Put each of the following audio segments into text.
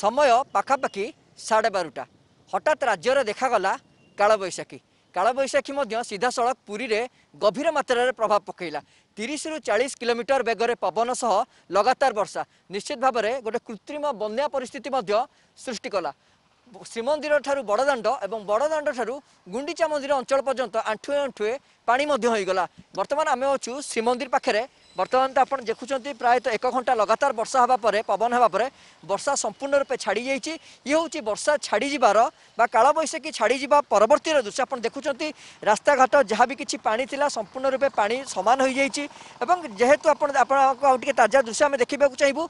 ସମୟ ପାଖାପାଖି ସାଢ଼େ ବାରଟା ହଠାତ୍ ରାଜ୍ୟରେ ଦେଖାଗଲା କାଳବୈଶାଖୀ କାଳବୈଶାଖୀ ମଧ୍ୟ ସିଧାସଳଖ ପୁରୀରେ ଗଭୀର ମାତ୍ରାରେ ପ୍ରଭାବ ପକାଇଲା ତିରିଶରୁ ଚାଳିଶ କିଲୋମିଟର ବେଗରେ ପବନ ସହ ଲଗାତାର ବର୍ଷା ନିଶ୍ଚିତ ଭାବରେ ଗୋଟିଏ କୃତ୍ରିମ ବନ୍ୟା ପରିସ୍ଥିତି ମଧ୍ୟ ସୃଷ୍ଟି କଲା ଶ୍ରୀମନ୍ଦିରଠାରୁ ବଡ଼ଦାଣ୍ଡ ଏବଂ ବଡ଼ଦାଣ୍ଡଠାରୁ ଗୁଣ୍ଡିଚା ମନ୍ଦିର ଅଞ୍ଚଳ ପର୍ଯ୍ୟନ୍ତ ଆଣ୍ଠୁଏ ଆଣ୍ଠୁଏ ପାଣି ମଧ୍ୟ ହୋଇଗଲା ବର୍ତ୍ତମାନ ଆମେ ଅଛୁ ଶ୍ରୀମନ୍ଦିର ପାଖରେ ବର୍ତ୍ତମାନ ତ ଆପଣ ଦେଖୁଛନ୍ତି ପ୍ରାୟତଃ ଏକ ଘଣ୍ଟା ଲଗାତାର ବର୍ଷା ହେବା ପରେ ପବନ ହେବା ପରେ ବର୍ଷା ସମ୍ପୂର୍ଣ୍ଣ ରୂପେ ଛାଡ଼ିଯାଇଛି ଇଏ ହେଉଛି ବର୍ଷା ଛାଡ଼ିଯିବାର ବା କାଳବୈଶାଖୀ ଛାଡ଼ିଯିବା ପରବର୍ତ୍ତୀର ଦୃଶ୍ୟ ଆପଣ ଦେଖୁଛନ୍ତି ରାସ୍ତାଘାଟ ଯାହା ବି କିଛି ପାଣି ଥିଲା ସମ୍ପୂର୍ଣ୍ଣ ରୂପେ ପାଣି ସମାନ ହୋଇଯାଇଛି ଏବଂ ଯେହେତୁ ଆପଣ ଆପଣଙ୍କୁ ଆଉ ଟିକିଏ ତାଜା ଦୃଶ୍ୟ ଆମେ ଦେଖିବାକୁ ଚାହିଁବୁ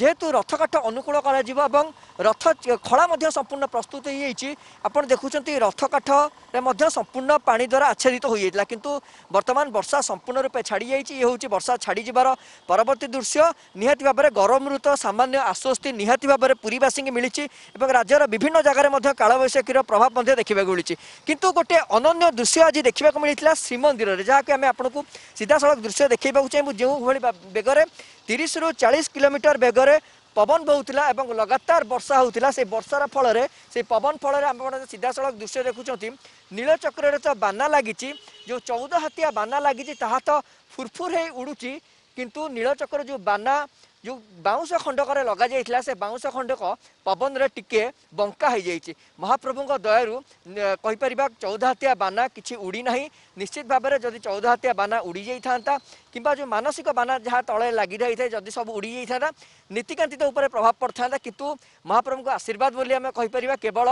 ଯେହେତୁ ରଥକାଠ ଅନୁକୂଳ କରାଯିବ ଏବଂ ରଥ ଖଳା ମଧ୍ୟ ସମ୍ପୂର୍ଣ୍ଣ ପ୍ରସ୍ତୁତ ହୋଇଯାଇଛି ଆପଣ ଦେଖୁଛନ୍ତି ରଥକାଠରେ ମଧ୍ୟ ସମ୍ପୂର୍ଣ୍ଣ ପାଣି ଦ୍ୱାରା ଆଚ୍ଛାଦିତ ହୋଇଯାଇଥିଲା କିନ୍ତୁ ବର୍ତ୍ତମାନ ବର୍ଷା ସମ୍ପୂର୍ଣ୍ଣ ରୂପେ ଛାଡ଼ିଯାଇଛି ଇଏ ହେଉଛି ବର୍ଷା ଛାଡ଼ିଯିବାର ପରବର୍ତ୍ତୀ ଦୃଶ୍ୟ ନିହାତି ଭାବରେ ଗରମୃତ ସାମାନ୍ୟ ଆଶ୍ୱସ୍ତି ନିହାତି ଭାବରେ ପୁରୀବାସୀଙ୍କୁ ମିଳିଛି ଏବଂ ରାଜ୍ୟର ବିଭିନ୍ନ ଜାଗାରେ ମଧ୍ୟ କାଳବୈଶାଖୀର ପ୍ରଭାବ ମଧ୍ୟ ଦେଖିବାକୁ ମିଳିଛି କିନ୍ତୁ ଗୋଟିଏ ଅନନ୍ୟ ଦୃଶ୍ୟ ଆଜି ଦେଖିବାକୁ ମିଳିଥିଲା ଶ୍ରୀମନ୍ଦିରରେ ଯାହାକି ଆମେ ଆପଣଙ୍କୁ ସିଧାସଳଖ ଦୃଶ୍ୟ ଦେଖାଇବାକୁ ଚାହିଁବୁ ଯେଉଁଭଳି ବେଗରେ ତିରିଶରୁ ଚାଳିଶ କିଲୋମିଟର ବେଗରେ ପବନ ବହୁଥିଲା ଏବଂ ଲଗାତାର ବର୍ଷା ହେଉଥିଲା ସେ ବର୍ଷାର ଫଳରେ ସେ ପବନ ଫଳରେ ଆମେ ସିଧାସଳଖ ଦୃଶ୍ୟ ଦେଖୁଛନ୍ତି ନୀଳଚକ୍ରରେ ତ ବାନା ଲାଗିଛି ଯେଉଁ ଚଉଦ ହାତିଆ ବାନା ଲାଗିଛି ତାହା ତ ଫୁରଫୁର ହେଇ ଉଡ଼ୁଛି କିନ୍ତୁ ନୀଳଚକର ଯେଉଁ ବାନା ଯେଉଁ ବାଉଁଶ ଖଣ୍ଡକରେ ଲଗାଯାଇଥିଲା ସେ ବାଉଁଶ ଖଣ୍ଡକ ପବନରେ ଟିକିଏ ବଙ୍କା ହେଇଯାଇଛି ମହାପ୍ରଭୁଙ୍କ ଦୟାରୁ କହିପାରିବା ଚଉଦ ହାତିଆ ବାନା କିଛି ଉଡ଼ି ନାହିଁ ନିଶ୍ଚିତ ଭାବରେ ଯଦି ଚଉଦ ହାତିଆ ବାନା ଉଡ଼ି ଯାଇଥାନ୍ତା କିମ୍ବା ଯେଉଁ ମାନସିକ ବାନା ଯାହା ତଳେ ଲାଗି ରହିଥାଏ ଯଦି ସବୁ ଉଡ଼ି ଯାଇଥାନ୍ତା ନୀତିକାନ୍ତିତ ଉପରେ ପ୍ରଭାବ ପଡ଼ିଥାନ୍ତା କିନ୍ତୁ ମହାପ୍ରଭୁଙ୍କ ଆଶୀର୍ବାଦ ବୋଲି ଆମେ କହିପାରିବା କେବଳ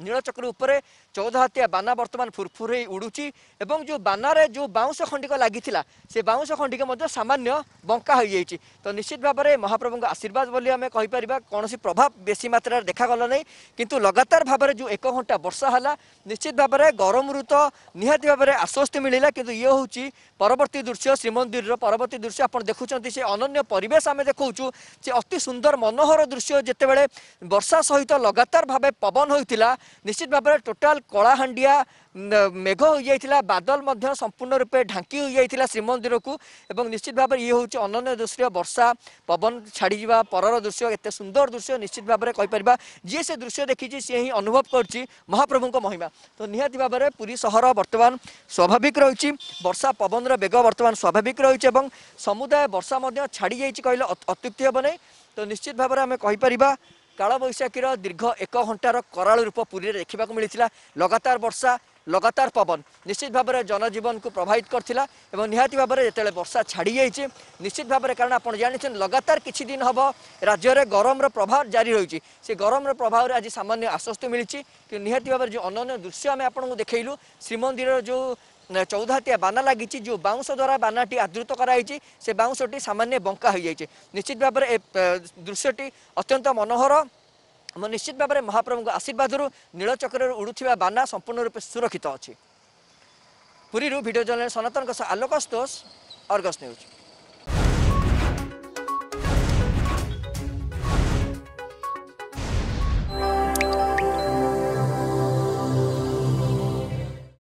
ନୀଳଚକ୍ର ଉପରେ ଚଉଦ ହାତିଆ ବାନା ବର୍ତ୍ତମାନ ଫୁରଫୁର ହେଇ ଉଡ଼ୁଛି ଏବଂ ଯେଉଁ ବାନାରେ ଯେଉଁ ବାଉଁଶ ଖଣ୍ଡିକ ଲାଗିଥିଲା ସେ ବାଉଁଶ ଖଣ୍ଡିକ ମଧ୍ୟ ସାମାନ୍ୟ ବଙ୍କା ହୋଇଯାଇଛି ତ ନିଶ୍ଚିତ ଭାବରେ ମହାପ୍ରଭୁଙ୍କ ଆଶୀର୍ବାଦ ବୋଲି ଆମେ କହିପାରିବା କୌଣସି ପ୍ରଭାବ ବେଶୀ ମାତ୍ରାରେ ଦେଖାଗଲା ନାହିଁ କିନ୍ତୁ ଲଗାତାର ଭାବରେ ଯେଉଁ ଏକ ଘଣ୍ଟା ବର୍ଷା ହେଲା ନିଶ୍ଚିତ ଭାବରେ ଗରମରୁ ତ ନିହାତି ଭାବରେ ଆଶ୍ୱସ୍ତି ମିଳିଲା କିନ୍ତୁ ଇଏ ହେଉଛି ପରବର୍ତ୍ତୀ ଦୃଶ୍ୟ ଶ୍ରୀମନ୍ଦିରର ପରବର୍ତ୍ତୀ ଦୃଶ୍ୟ ଆପଣ ଦେଖୁଛନ୍ତି ସେ ଅନନ୍ୟ ପରିବେଶ ଆମେ ଦେଖାଉଛୁ ସେ ଅତି ସୁନ୍ଦର ମନୋହର ଦୃଶ୍ୟ ଯେତେବେଳେ ବର୍ଷା ସହିତ ଲଗାତାର ଭାବେ ପବନ ହୋଇଥିଲା নিশ্চিত ভাবে টোটাল কলাহাণ্ডিয়া মেঘ হয়ে বাদল মধ্য সম্পূর্ণ রূপে ঢাঙ্কি হয়ে শ্রীমন্দিরকু এবং নিশ্চিত ভাবে ইয়ে হচ্ছে অনন্য দৃশ্য বর্ষা পবন ছাড়ি যা পরর দৃশ্য এত সুন্দর দৃশ্য নিশ্চিত ভাবে কইপার যে সে দৃশ্য দেখিছি সে হি অনুভব করছি মহাপ্রভু মহিমা তো নিহতি ভাবে পুরী সহর বর্তমান স্বাভাবিক রয়েছে বর্ষা পবনর বেগ বর্তমান স্বাভাবিক রয়েছে এবং সমুদায় বর্ষা মধ্য ছাড়ি যাই কহিলে অত্যুক্তি হব নাই তো নিশ্চিত ভাবে আমি কইপার কালবৈশাখীর দীর্ঘ এক ঘণ্টার কৰাল ৰূপ পুৰীৰে দেখিব মিলিছিল লগাতাৰ বৰ্ষা লগাতার পবন নিশ্চিত ভাবে জনজীবনকে প্রভাবিত করছিলা এবং নিহতি ভাবে যেত বর্ষা ছাড়ি যাই নিশ্চিত ভাবে কারণ আপনার জাঁচান লগাতার কিছু দিন হব রাজ্যের গরমর প্রভাব জারি রয়েছে সে গরমর প্রভাবের আজ সামান্য আশ্বস্তি মিছে কিন্তু নিহতি ভাবে যে অনন্য দৃশ্য আমি আপনার দেখাইলু শ্রীমন্দিরের যে ଚଉଧାତିଆ ବାନା ଲାଗିଛି ଯେଉଁ ବାଉଁଶ ଦ୍ୱାରା ବାନାଟି ଆଦୃତ କରାଯାଇଛି ସେ ବାଉଁଶଟି ସାମାନ୍ୟ ବଙ୍କା ହୋଇଯାଇଛି ନିଶ୍ଚିତ ଭାବରେ ଏ ଦୃଶ୍ୟଟି ଅତ୍ୟନ୍ତ ମନୋହର ନିଶ୍ଚିତ ଭାବରେ ମହାପ୍ରଭୁଙ୍କ ଆଶୀର୍ବାଦରୁ ନୀଳଚକ୍ରରେ ଉଡ଼ୁଥିବା ବାନା ସମ୍ପୂର୍ଣ୍ଣ ରୂପେ ସୁରକ୍ଷିତ ଅଛି ପୁରୀରୁ ଭିଡ଼ିଓ ଜର୍ଣ୍ଣାଲିଷ୍ଟ ସନାତନଙ୍କ ସହ ଆଲୋକ ସ୍ତୋଷ ଅର୍ଗସ୍ ନ୍ୟୁଜ୍